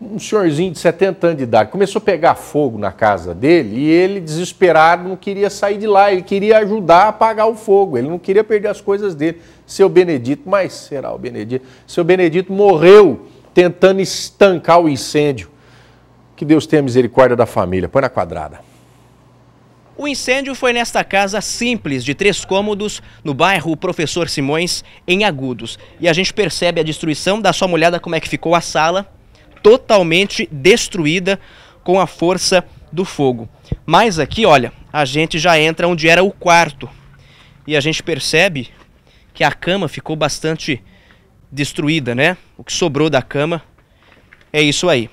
um senhorzinho de 70 anos de idade, começou a pegar fogo na casa dele e ele, desesperado, não queria sair de lá, ele queria ajudar a apagar o fogo, ele não queria perder as coisas dele. Seu Benedito, mas será o Benedito? Seu Benedito morreu tentando estancar o incêndio. Que Deus tenha misericórdia da família. Põe na quadrada. O incêndio foi nesta casa simples de três cômodos, no bairro Professor Simões, em Agudos. E a gente percebe a destruição, dá só uma olhada como é que ficou a sala totalmente destruída com a força do fogo. Mas aqui, olha, a gente já entra onde era o quarto. E a gente percebe que a cama ficou bastante destruída, né? O que sobrou da cama é isso aí.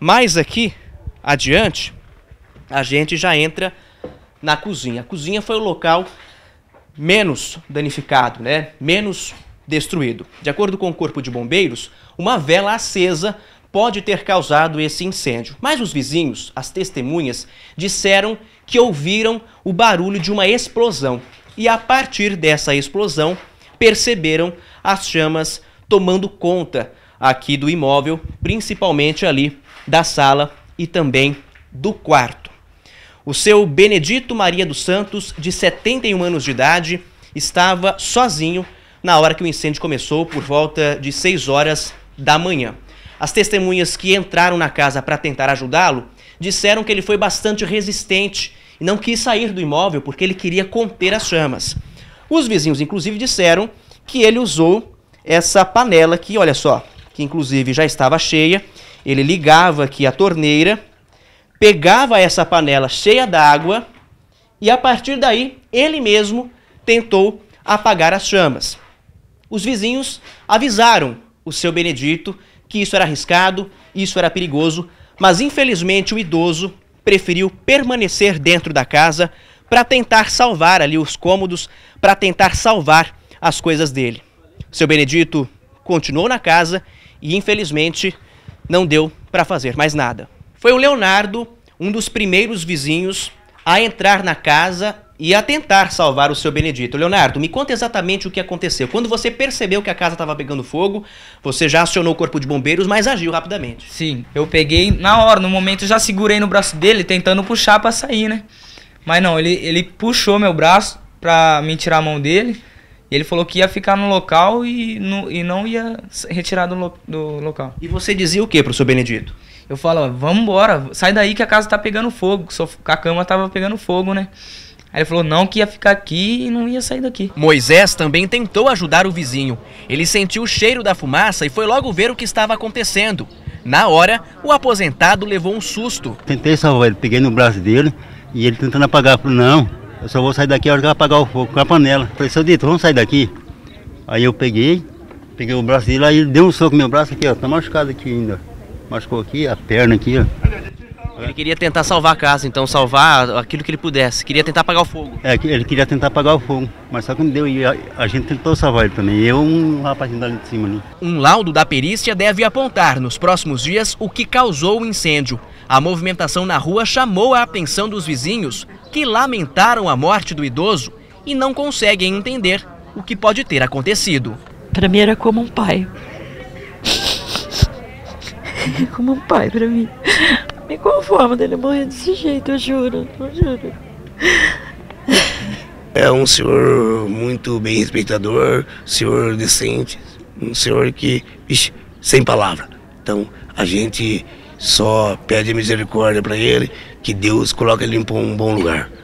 Mas aqui adiante, a gente já entra na cozinha. A cozinha foi o local menos danificado, né? Menos destruído. De acordo com o Corpo de Bombeiros, uma vela acesa pode ter causado esse incêndio. Mas os vizinhos, as testemunhas, disseram que ouviram o barulho de uma explosão e a partir dessa explosão perceberam as chamas tomando conta aqui do imóvel, principalmente ali da sala e também do quarto. O seu Benedito Maria dos Santos, de 71 anos de idade, estava sozinho na hora que o incêndio começou, por volta de 6 horas da manhã. As testemunhas que entraram na casa para tentar ajudá-lo disseram que ele foi bastante resistente e não quis sair do imóvel porque ele queria conter as chamas. Os vizinhos, inclusive, disseram que ele usou essa panela que, olha só, que inclusive já estava cheia. Ele ligava aqui a torneira, pegava essa panela cheia d'água e a partir daí ele mesmo tentou apagar as chamas. Os vizinhos avisaram o seu Benedito que isso era arriscado, isso era perigoso, mas infelizmente o idoso preferiu permanecer dentro da casa para tentar salvar ali os cômodos, para tentar salvar as coisas dele. Seu Benedito continuou na casa e infelizmente não deu para fazer mais nada. Foi o Leonardo, um dos primeiros vizinhos, a entrar na casa e a tentar salvar o seu Benedito. Leonardo, me conta exatamente o que aconteceu. Quando você percebeu que a casa estava pegando fogo, você já acionou o corpo de bombeiros, mas agiu rapidamente. Sim, eu peguei na hora, no momento já segurei no braço dele, tentando puxar para sair, né? Mas não, ele, ele puxou meu braço para me tirar a mão dele. E ele falou que ia ficar no local e, no, e não ia retirar do, lo, do local. E você dizia o que pro seu Benedito? Eu falava, vamos embora, sai daí que a casa tá pegando fogo, a cama tava pegando fogo, né? Aí ele falou não que ia ficar aqui e não ia sair daqui. Moisés também tentou ajudar o vizinho. Ele sentiu o cheiro da fumaça e foi logo ver o que estava acontecendo. Na hora, o aposentado levou um susto. Tentei salvar ele, peguei no braço dele e ele tentando apagar. Falou, não, eu só vou sair daqui a hora que eu apagar o fogo com a panela. Falei, seu Dito, vamos sair daqui. Aí eu peguei, peguei o braço dele, aí ele deu um soco no meu braço aqui, ó. Tá machucado aqui ainda. Machucou aqui, a perna aqui, ó. Ele queria tentar salvar a casa, então salvar aquilo que ele pudesse. Queria tentar apagar o fogo. É, ele queria tentar apagar o fogo, mas só que não deu. E a, a gente tentou salvar ele também. Eu um rapazinho ali de cima ali. Né? Um laudo da perícia deve apontar nos próximos dias o que causou o incêndio. A movimentação na rua chamou a atenção dos vizinhos, que lamentaram a morte do idoso e não conseguem entender o que pode ter acontecido. Para mim era como um pai. Como um pai para mim me conformo dele morrer desse jeito, eu juro, eu juro. É um senhor muito bem respeitador, senhor decente, um senhor que, ixi, sem palavra. Então a gente só pede misericórdia para ele, que Deus coloque ele em um bom lugar.